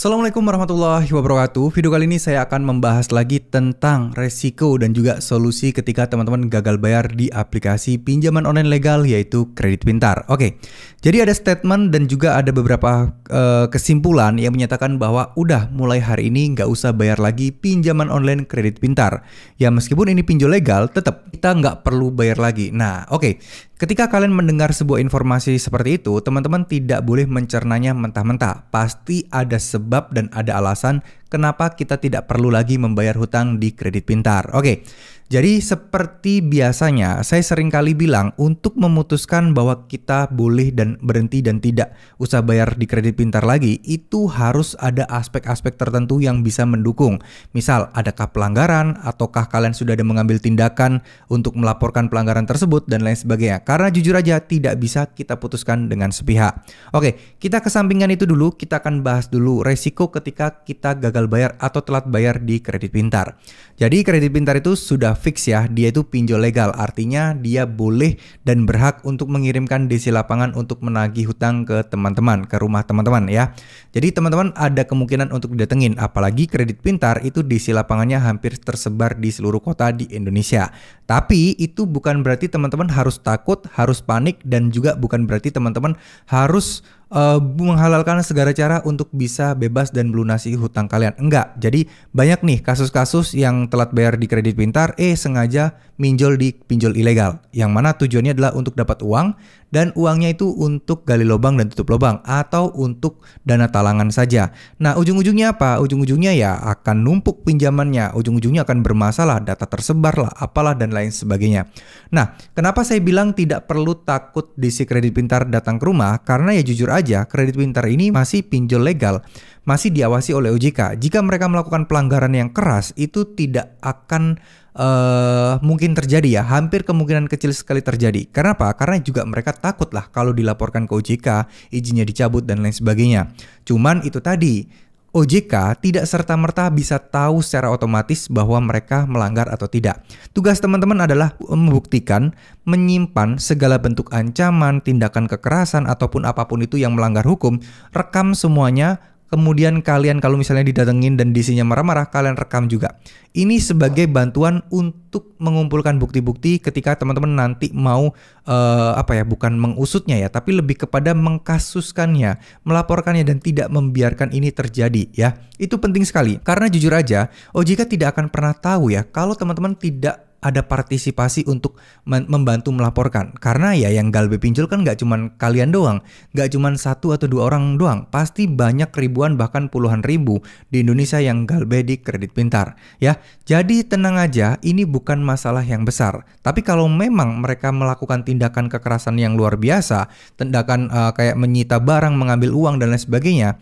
Assalamualaikum warahmatullahi wabarakatuh. Video kali ini saya akan membahas lagi tentang resiko dan juga solusi ketika teman-teman gagal bayar di aplikasi pinjaman online legal yaitu Kredit Pintar. Oke. Jadi ada statement dan juga ada beberapa uh, kesimpulan yang menyatakan bahwa udah mulai hari ini nggak usah bayar lagi pinjaman online Kredit Pintar. Ya meskipun ini pinjol legal, tetap kita nggak perlu bayar lagi. Nah, oke. Ketika kalian mendengar sebuah informasi seperti itu, teman-teman tidak boleh mencernanya mentah-mentah. Pasti ada sebuah sebab dan ada alasan kenapa kita tidak perlu lagi membayar hutang di kredit pintar. Oke, jadi seperti biasanya, saya sering kali bilang untuk memutuskan bahwa kita boleh dan berhenti dan tidak usah bayar di kredit pintar lagi, itu harus ada aspek-aspek tertentu yang bisa mendukung. Misal, adakah pelanggaran, ataukah kalian sudah ada mengambil tindakan untuk melaporkan pelanggaran tersebut, dan lain sebagainya. Karena jujur aja, tidak bisa kita putuskan dengan sepihak. Oke, kita kesampingan itu dulu, kita akan bahas dulu resiko ketika kita gagal gagal bayar atau telat bayar di kredit pintar. Jadi kredit pintar itu sudah fix ya, dia itu pinjol legal. Artinya dia boleh dan berhak untuk mengirimkan desi lapangan untuk menagih hutang ke teman-teman, ke rumah teman-teman ya. Jadi teman-teman ada kemungkinan untuk didatengin, apalagi kredit pintar itu desi lapangannya hampir tersebar di seluruh kota di Indonesia. Tapi itu bukan berarti teman-teman harus takut, harus panik, dan juga bukan berarti teman-teman harus uh, menghalalkan segala cara untuk bisa bebas dan melunasi hutang kalian. Enggak. Jadi banyak nih kasus-kasus yang telat bayar di kredit pintar eh sengaja minjol di pinjol ilegal. Yang mana tujuannya adalah untuk dapat uang dan uangnya itu untuk gali lubang dan tutup lubang atau untuk dana talangan saja. Nah, ujung-ujungnya apa? Ujung-ujungnya ya akan numpuk pinjamannya, ujung-ujungnya akan bermasalah, data tersebar lah, apalah dan lain sebagainya. Nah, kenapa saya bilang tidak perlu takut disi kredit pintar datang ke rumah? Karena ya jujur aja, kredit pintar ini masih pinjol legal, masih diawasi oleh OJK. Jika mereka melakukan pelanggaran yang keras, itu tidak akan uh, mungkin terjadi ya, hampir kemungkinan kecil sekali terjadi. Karena apa? Karena juga mereka takut lah kalau dilaporkan ke OJK, izinnya dicabut dan lain sebagainya. Cuman itu tadi, OJK tidak serta-merta bisa tahu secara otomatis bahwa mereka melanggar atau tidak. Tugas teman-teman adalah membuktikan, menyimpan segala bentuk ancaman, tindakan kekerasan, ataupun apapun itu yang melanggar hukum, rekam semuanya, Kemudian kalian kalau misalnya didatengin dan disinya marah-marah, kalian rekam juga. Ini sebagai bantuan untuk mengumpulkan bukti-bukti ketika teman-teman nanti mau uh, apa ya, bukan mengusutnya ya, tapi lebih kepada mengkasuskannya, melaporkannya dan tidak membiarkan ini terjadi ya. Itu penting sekali karena jujur aja, OJK tidak akan pernah tahu ya kalau teman-teman tidak ada partisipasi untuk membantu melaporkan. Karena ya yang galbe pinjol kan nggak cuman kalian doang, nggak cuman satu atau dua orang doang, pasti banyak ribuan bahkan puluhan ribu di Indonesia yang galbe di kredit pintar. Ya, jadi tenang aja, ini bukan masalah yang besar. Tapi kalau memang mereka melakukan tindakan kekerasan yang luar biasa, tindakan uh, kayak menyita barang, mengambil uang dan lain sebagainya,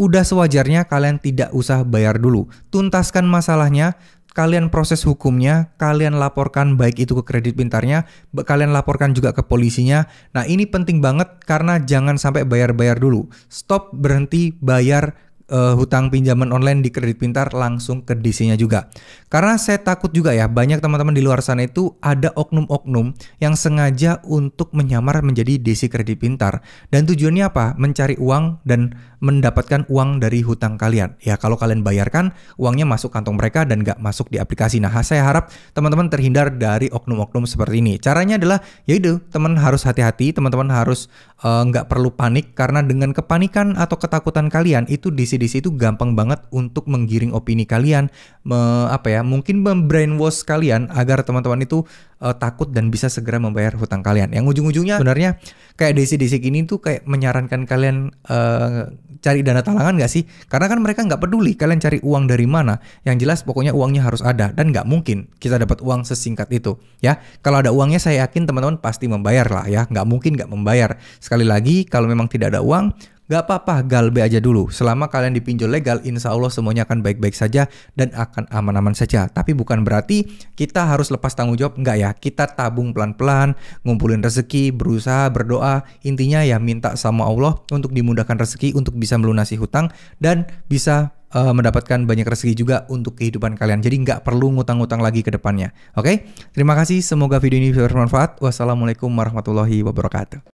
udah sewajarnya kalian tidak usah bayar dulu. Tuntaskan masalahnya, kalian proses hukumnya, kalian laporkan baik itu ke kredit pintarnya, kalian laporkan juga ke polisinya. Nah, ini penting banget karena jangan sampai bayar-bayar dulu. Stop berhenti bayar uh, hutang pinjaman online di kredit pintar langsung ke DC-nya juga. Karena saya takut juga ya, banyak teman-teman di luar sana itu ada oknum-oknum yang sengaja untuk menyamar menjadi DC kredit pintar. Dan tujuannya apa? Mencari uang dan mendapatkan uang dari hutang kalian. Ya kalau kalian bayarkan, uangnya masuk kantong mereka dan nggak masuk di aplikasi. Nah saya harap teman-teman terhindar dari oknum-oknum seperti ini. Caranya adalah, yaitu teman harus hati-hati, teman-teman harus eh, nggak uh, perlu panik karena dengan kepanikan atau ketakutan kalian itu DC dc itu gampang banget untuk menggiring opini kalian, me, apa ya, mungkin membrainwash kalian agar teman-teman itu uh, takut dan bisa segera membayar hutang kalian. Yang ujung-ujungnya sebenarnya kayak DC-DC gini tuh kayak menyarankan kalian uh, cari dana talangan gak sih? Karena kan mereka nggak peduli kalian cari uang dari mana. Yang jelas pokoknya uangnya harus ada dan nggak mungkin kita dapat uang sesingkat itu ya. Kalau ada uangnya saya yakin teman-teman pasti membayar lah ya. Nggak mungkin nggak membayar. Sekali lagi kalau memang tidak ada uang Gak apa-apa, galbe aja dulu. Selama kalian dipinjol legal, insya Allah semuanya akan baik-baik saja dan akan aman-aman saja. Tapi bukan berarti kita harus lepas tanggung jawab, enggak ya. Kita tabung pelan-pelan, ngumpulin rezeki, berusaha, berdoa. Intinya ya minta sama Allah untuk dimudahkan rezeki, untuk bisa melunasi hutang, dan bisa uh, mendapatkan banyak rezeki juga untuk kehidupan kalian. Jadi nggak perlu ngutang-ngutang lagi ke depannya. Oke? Okay? Terima kasih. Semoga video ini bermanfaat. Wassalamualaikum warahmatullahi wabarakatuh.